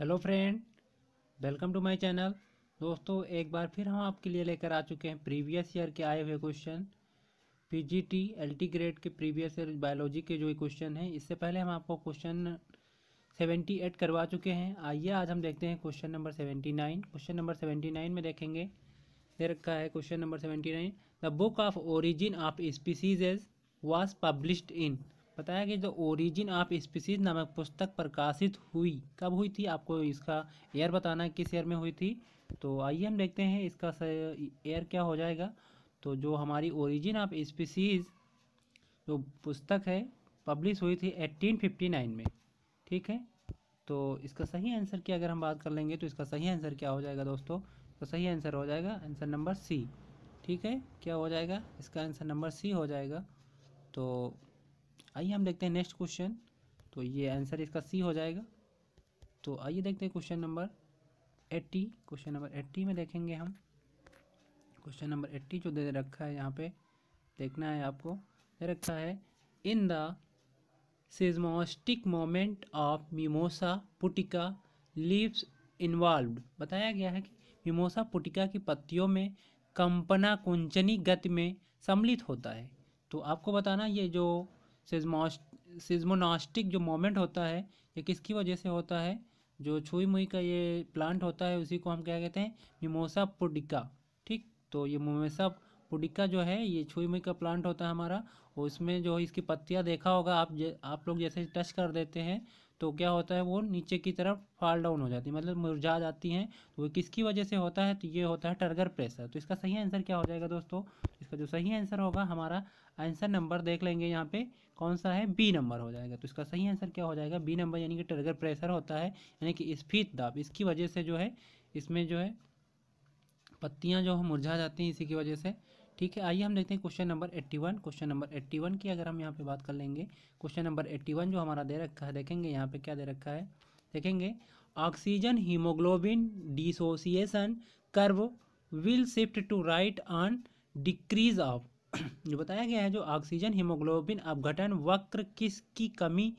hello friend welcome to my channel दोस्तों एक बार फिर हम आपके लिए लेकर आ चुके हैं प्रीवियस ईयर के आए हुए क्वेश्चन पीजीटी एलटी ग्रेड के प्रीवियस ईयर बायोलॉजी के जो क्वेश्चन हैं इससे पहले हम आपको क्वेश्चन सेवेंटी एट करवा चुके हैं आइए आज हम देखते हैं question number seventy nine question number seventy nine में देखेंगे दे रखा है question number seventy nine the book of origin of species was published in बताया कि जो ओरिजिन ऑफ स्पीसीज नामक पुस्तक प्रकाशित हुई कब हुई थी आपको इसका एयर बताना किस ईयर में हुई थी तो आइए हम देखते हैं इसका एयर क्या हो जाएगा तो जो हमारी ओरिजिन ऑफ स्पीसीज जो पुस्तक है पब्लिश हुई थी 1859 में ठीक है तो इसका सही आंसर की अगर हम बात कर लेंगे तो इसका सही आंसर क्या हो जाएगा दोस्तों तो सही आंसर हो जाएगा आंसर नंबर सी ठीक है क्या हो जाएगा इसका आंसर नंबर सी हो जाएगा तो आइए हम देखते हैं नेक्स्ट क्वेश्चन तो ये आंसर इसका सी हो जाएगा तो आइए देखते हैं question number eighty question number eighty में देखेंगे हम क्वेश्चन नंबर एट्टी जो दे रखा है यहाँ पे देखना है आपको दे रखा है in the seismonastic movement of mimosa pudica leaves involve बताया गया है कि मीमोसा पुटिका की पत्तियों में कंपना कुंचनी गति में सम्मिलित होता है तो आपको बताना ये जो सिज्मोनास्टिक जो मोमेंट होता है ये किसकी वजह से होता है जो छुई मुई का ये प्लांट होता है उसी को हम क्या कहते हैं मिमोसा पुडिका ठीक तो ये मोमेसा पुडिका जो है ये छुई मुई का प्लांट होता है हमारा उसमें जो इसकी पत्तियाँ देखा होगा आप आप लोग जैसे टच कर देते हैं तो क्या होता है वो नीचे की तरफ फॉल डाउन हो जाती है मतलब मुरझा जाती हैं तो वो किसकी वजह से होता है तो ये होता है टर्गर प्रेशर तो इसका सही आंसर क्या हो जाएगा दोस्तों इसका जो सही आंसर होगा हमारा आंसर नंबर देख लेंगे यहाँ पे कौन सा है बी नंबर हो जाएगा तो इसका सही आंसर क्या हो जाएगा बी नंबर यानी कि टर्गर प्रेशर होता है यानी कि स्फीत दाब इसकी वजह से जो है इसमें जो है पत्तियाँ जो है मुरझा जाती हैं इसी की वजह से ठीक है आइए हम देखते हैं question number eighty one question number eighty one की अगर हम यहाँ पे बात कर लेंगे क्वेश्चन नंबर एट्टी वन जो हमारा दे रखा है देखेंगे यहाँ पे क्या दे रखा है देखेंगे oxygen haemoglobin dissociation curve will shift to right on decrease of जो बताया गया है जो ऑक्सीजन हीमोग्लोबिन अपघटन वक्र किस की कमी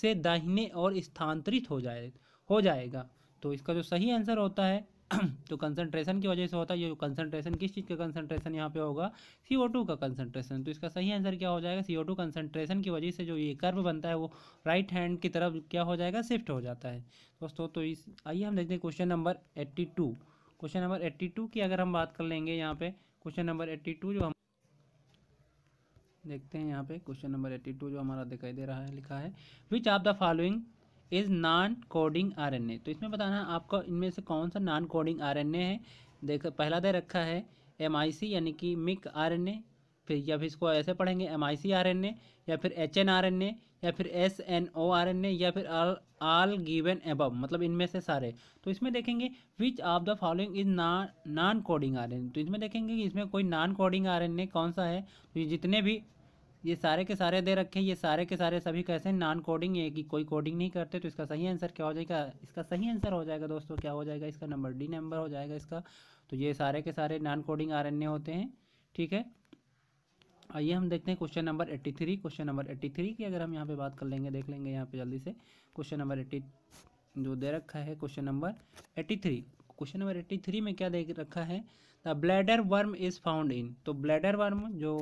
से दाहिने और स्थानांतरित हो जाए हो जाएगा तो इसका जो सही आंसर होता है तो कंसंट्रेशन की वजह से होता है ये कंसंट्रेशन किस चीज़ का कंसंट्रेशन यहाँ पे होगा सी ओ टू का कंसंट्रेशन तो इसका सही आंसर क्या हो जाएगा सी ओ टू कंसंट्रेशन की वजह से जो ये कर्व बनता है वो राइट हैंड की तरफ क्या हो जाएगा शिफ्ट हो जाता है दोस्तों तो इस आइए हम देखते हैं question number eighty two question number eighty two की अगर हम बात कर लेंगे यहाँ पर क्वेश्चन नंबर एट्टी टू जो हम देखते हैं यहाँ पे क्वेश्चन नंबर एट्टी टू जो हमारा दिखाई दे रहा है लिखा है which of the following is non coding RNA तो इसमें बताना है आपको इनमें से कौन सा नॉन कोडिंग आरएनए है देख पहला दे रखा है एम यानी कि मिक आरएनए फिर या फिर इसको ऐसे पढ़ेंगे M I C R N A या फिर H N R N A या फिर S N O R N A या फिर आल आल गिवन एबव मतलब इनमें से सारे तो इसमें देखेंगे which of the following is non coding R N तो इसमें देखेंगे कि इसमें कोई non coding R N A कौन सा है तो जितने भी ये सारे के सारे दे रखे ये सारे के सारे सभी कैसे नॉन कोडिंग है कि कोई कोडिंग नहीं करते तो इसका सही आंसर क्या हो जाएगा इसका सही आंसर हो जाएगा दोस्तों क्या हो जाएगा इसका नंबर डी नंबर हो जाएगा इसका तो ये सारे के सारे नॉन कोडिंग आर होते हैं ठीक है आइए हम देखते हैं question number eighty three question number eighty three की अगर हम यहाँ पे बात कर लेंगे देख लेंगे यहाँ पे जल्दी से क्वेश्चन नंबर एट्टी जो दे रखा है question number eighty three question number eighty three में क्या देख रखा है the bladder worm is found in तो ब्लैडर वर्म जो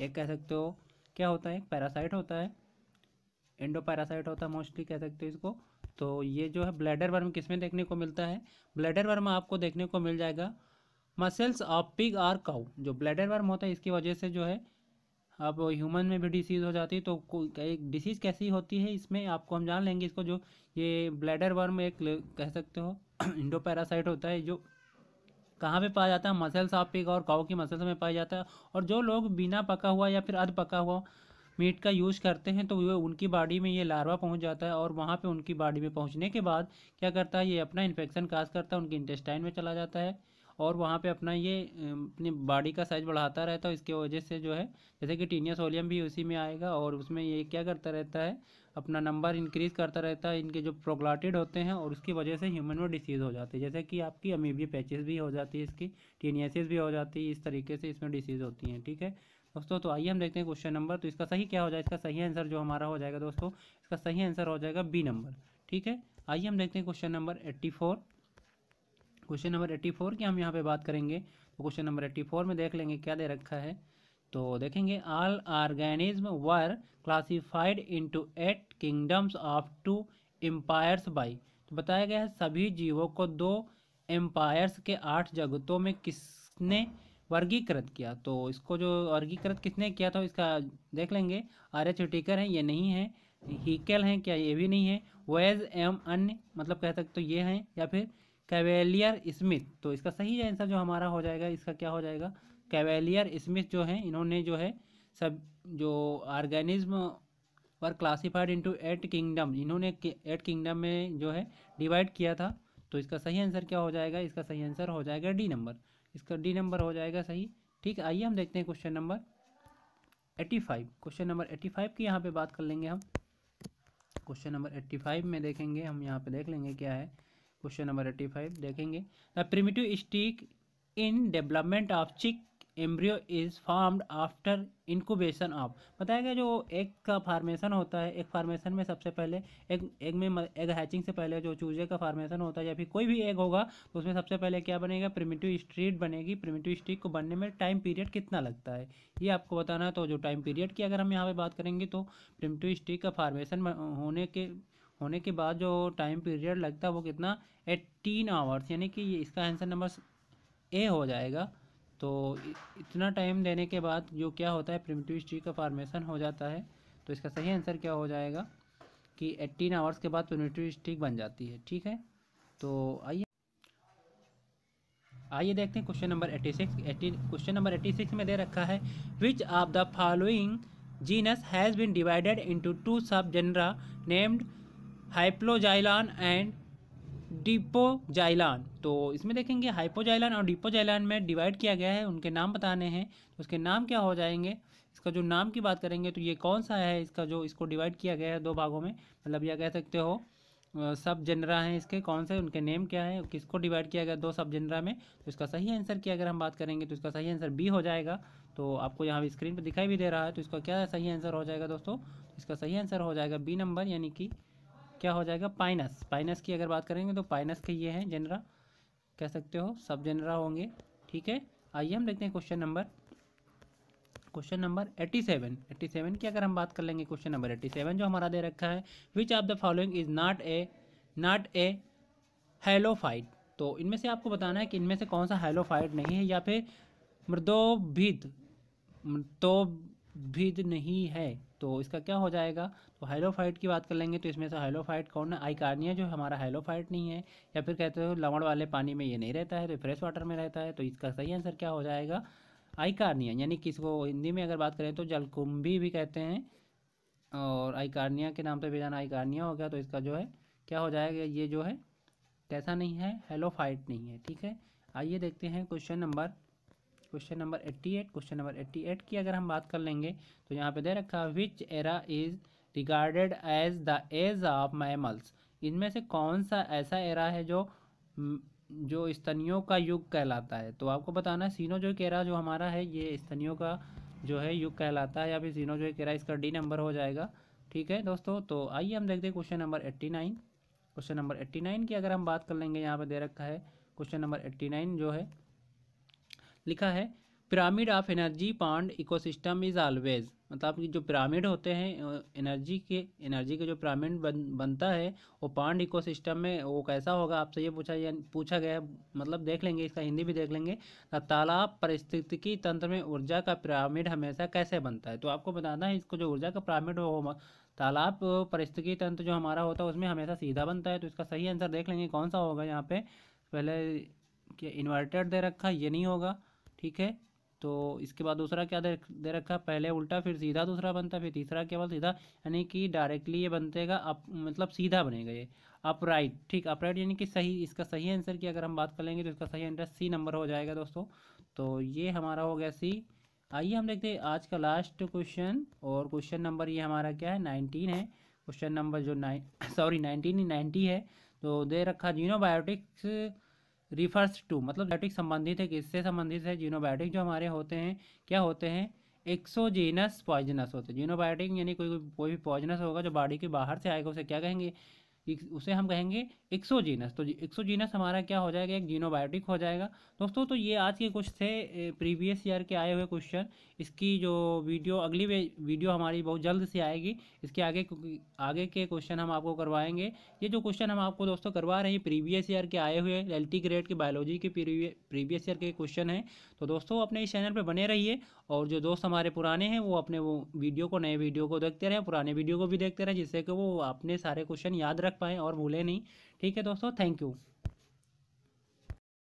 एक कह सकते हो क्या होता है पैरासाइट होता है एंडो पैरासाइट होता है मोस्टली कह सकते हैं इसको तो ये जो है ब्लैडर वर्म किस में देखने को मिलता है ब्लैडर वर्म आपको देखने को मिल जाएगा muscles of pig or cow जो ब्लैडर वर्म होता है इसकी वजह से जो है अब ह्यूमन में भी डिसीज़ हो जाती है तो एक डिसीज़ कैसी होती है इसमें आपको हम जान लेंगे इसको जो ये ब्लैडर वर्म एक कह सकते हो इंडो पैरासाइट होता है जो कहाँ पे पाया जाता है मसल्स ऑफ पिग और काऊ की मसल्स में पाया जाता है और जो लोग बिना पका हुआ या फिर अध पका हुआ मीट का यूज़ करते हैं तो वो उनकी बॉडी में ये लार्वा पहुंच जाता है और वहाँ पे उनकी बॉडी में पहुंचने के बाद क्या करता है ये अपना इन्फेक्शन काज करता है उनके इंटेस्टाइन में चला जाता है और वहाँ पे अपना ये अपनी बॉडी का साइज बढ़ाता रहता है इसके वजह से जो है जैसे कि टीनियस ओलियम भी उसी में आएगा और उसमें ये क्या करता रहता है अपना नंबर इंक्रीज़ करता रहता है इनके जो प्रोग्लाटेड होते हैं और उसकी वजह से ह्यूमन में डिसीज़ हो जाती है जैसे कि आपकी अमीबी पैचेस भी हो जाती है इसकी टीनियसिस भी हो जाती है इस तरीके से इसमें डिसीज़ होती हैं ठीक है दोस्तों तो आइए हम देखते हैं क्वेश्चन नंबर तो इसका सही क्या हो जाए इसका सही आंसर जो हमारा हो जाएगा दोस्तों इसका सही आंसर हो जाएगा बी नंबर ठीक है आइए हम देखते हैं question number eighty four question number eighty four की हम यहाँ पर बात करेंगे तो क्वेश्चन नंबर एट्टी फोर में देख लेंगे क्या दे रखा है तो देखेंगे all organism were classified into eight kingdoms of two empires by तो बताया गया है सभी जीवों को दो एम्पायर्स के आठ जगतों में किसने वर्गीकृत किया तो इसको जो वर्गीकृत किसने किया था इसका देख लेंगे आर एच टिकर ये नहीं है हीकेल हैं क्या ये भी नहीं है वेज एम अन्य मतलब कह सकते तो ये हैं या फिर कैवेलियर स्मिथ तो इसका सही आंसर जो हमारा हो जाएगा इसका क्या हो जाएगा कैवेलियर स्मिथ जो है इन्होंने जो है सब जो organism were classified into eight kingdom इन्होंने एट किंगडम में जो है डिवाइड किया था तो इसका सही आंसर क्या हो जाएगा इसका सही आंसर हो जाएगा डी नंबर इसका डी नंबर हो जाएगा सही ठीक आइए हम देखते हैं question number eighty five question number eighty five की यहाँ पे बात कर लेंगे हम क्वेश्चन नंबर एट्टी फाइव में देखेंगे हम यहाँ पे देख लेंगे क्या है क्वेश्चन नंबर एट्टी फाइव देखेंगे the primitive streak in development of chick embryo is formed after incubation of बताया गया जो एग का फार्मेशन होता है एक फार्मेशन में सबसे पहले एक एग में एग हैचिंग से पहले जो चूजे का फार्मेशन होता है या फिर कोई भी एग होगा तो उसमें सबसे पहले क्या बनेगा प्रिमिटिव स्ट्रीट बनेगी प्रिमिटिव स्ट्रीट को बनने में टाइम पीरियड कितना लगता है ये आपको बताना है तो जो टाइम पीरियड की अगर हम यहाँ पर बात करेंगे तो प्रिमिटिव स्ट्रीट का फार्मेशन होने के होने के बाद जो टाइम पीरियड लगता है वो कितना एट्टीन आवर्स यानी कि इसका आंसर नंबर ए हो जाएगा तो इतना टाइम देने के बाद जो क्या होता है प्रिमिटिव स्ट्री का फार्मेशन हो जाता है तो इसका सही आंसर क्या हो जाएगा कि एट्टीन आवर्स के बाद प्रिमिटिव हिस्ट्री बन जाती है ठीक है तो आइए आइए देखते हैं question number eighty six question number eighty six में दे रखा है which of the following genus has been divided into two subgenera named haploxylon and diploxylon तो इसमें देखेंगे हाइपोजाइलान और डिपोजाइलान में डिवाइड किया गया है उनके नाम बताने हैं तो उसके नाम क्या हो जाएंगे इसका जो नाम की बात करेंगे तो ये कौन सा है इसका जो इसको डिवाइड किया गया है दो भागों में मतलब यह कह सकते हो सब जनरा हैं इसके कौन से उनके नेम क्या है किसको डिवाइड किया गया दो सब जनरा में तो इसका सही आंसर की अगर हम बात करेंगे तो इसका सही आंसर बी हो जाएगा तो आपको यहाँ स्क्रीन पर दिखाई भी दे रहा है तो इसका क्या सही आंसर हो जाएगा दोस्तों इसका सही आंसर हो जाएगा बी नंबर यानी कि क्या हो जाएगा पाइनस पाइनस की अगर बात करेंगे तो पाइनस के ये हैं जनरा कह सकते हो सब जनरा होंगे ठीक है आइए हम देखते हैं question number question number eighty seven eighty seven की अगर हम बात कर लेंगे क्वेश्चन नंबर एट्टी सेवन जो हमारा दे रखा है which of the following is not a not a halophyte तो इनमें से आपको बताना है कि इनमें से कौन सा हेलोफाइट नहीं है या फिर मृदोभिद तो भिद नहीं है तो इसका क्या हो जाएगा तो हाइलोफाइट की बात कर लेंगे तो इसमें से हाइलोफाइट कौन है आइकार्निया जो हमारा हाइलोफाइट नहीं है या फिर कहते हो लवण वाले पानी में ये नहीं रहता है तो फ्रेश वाटर में रहता है तो इसका सही आंसर क्या हो जाएगा आइकार्निया यानी किसको हिंदी में अगर बात करें तो जलकुंभी भी कहते हैं और आइकार्निया के नाम से भी जाना आइकार्निया हो गया तो इसका जो है क्या हो जाएगा ये जो है कैसा नहीं है हेलोफाइट नहीं है ठीक है आइए देखते हैं question number question number eighty eight question number eighty eight की अगर हम बात कर लेंगे तो यहाँ पे दे रखा है which era is regarded as the age of mammals इनमें से कौन सा ऐसा एरा है जो जो स्तनियों का युग कहलाता है तो आपको बताना है जो एरा जो हमारा है ये स्तनियों का जो है युग कहलाता है या फिर जो एरा इसका डी नंबर हो जाएगा ठीक है दोस्तों तो आइए हम देखते हैं question number eighty nine question number eighty nine की अगर हम बात कर लेंगे यहाँ पर दे रखा है क्वेश्चन नंबर एट्टी नाइन जो है लिखा है pyramid of energy pond ecosystem is always मतलब जो पिरामिड होते हैं एनर्जी के एनर्जी का जो पिरामिड बन बनता है वो पांड इकोसिस्टम में वो कैसा होगा आपसे ये पूछा या पूछा गया मतलब देख लेंगे इसका हिंदी भी देख लेंगे तालाब परिस्थितिकी तंत्र में ऊर्जा का पिरामिड हमेशा कैसे बनता है तो आपको बताना है इसको जो ऊर्जा का पिरामिड हो तालाब परिस्थितिकी तंत्र जो हमारा होता है उसमें हमेशा सीधा बनता है तो इसका सही आंसर देख लेंगे कौन सा होगा यहाँ पे पहले क्या इन्वर्टर दे रखा ये नहीं होगा ठीक है तो इसके बाद दूसरा क्या दे, दे रखा पहले उल्टा फिर सीधा दूसरा बनता फिर तीसरा केवल सीधा यानी कि डायरेक्टली ये बनतेगा अप मतलब सीधा बनेगा ये अपराइट ठीक अपराइट यानी कि सही इसका सही आंसर की अगर हम बात कर लेंगे तो इसका सही आंसर सी नंबर हो जाएगा दोस्तों तो ये हमारा हो गया सी आइए हम देखते हैं आज का लास्ट क्वेश्चन और क्वेश्चन नंबर ये हमारा क्या है नाइनटीन है क्वेश्चन नंबर जो नाइन सॉरी नाइनटीन नाइन्टी है तो दे रखा जीनोबायोटिक्स रिफर्स टू मतलब बायोटिक संबंधित है किससे संबंधित है जीनोबायोटिक जो हमारे होते हैं क्या होते हैं एक्सोजेनस पॉइजनस होते हैं जीनोबायोटिक यानी कोई कोई भी पॉइजनस होगा जो बॉडी के बाहर से आएगा उसे क्या कहेंगे उसे हम कहेंगे एक्सोजीनस तो एक्सोजीनस हमारा क्या हो जाएगा एक जीनोबायोटिक हो जाएगा दोस्तों तो ये आज के कुछ थे प्रीवियस ईयर के आए हुए क्वेश्चन इसकी जो वीडियो अगली वीडियो हमारी बहुत जल्द से आएगी इसके आगे आगे के क्वेश्चन हम आपको करवाएंगे ये जो क्वेश्चन हम आपको दोस्तों करवा रहे हैं प्रीवियस ईयर के आए हुए एल ग्रेड के बायोलॉजी के प्रीवियस ईयर के क्वेश्चन हैं तो दोस्तों अपने इस चैनल पर बने रहिए और जो दोस्त हमारे पुराने हैं वो अपने वो वीडियो को नए वीडियो को देखते रहें पुराने वीडियो को भी देखते रहें जिससे कि वो अपने सारे क्वेश्चन याद रख पाएँ और भूलें नहीं ठीक है दोस्तों थैंक यू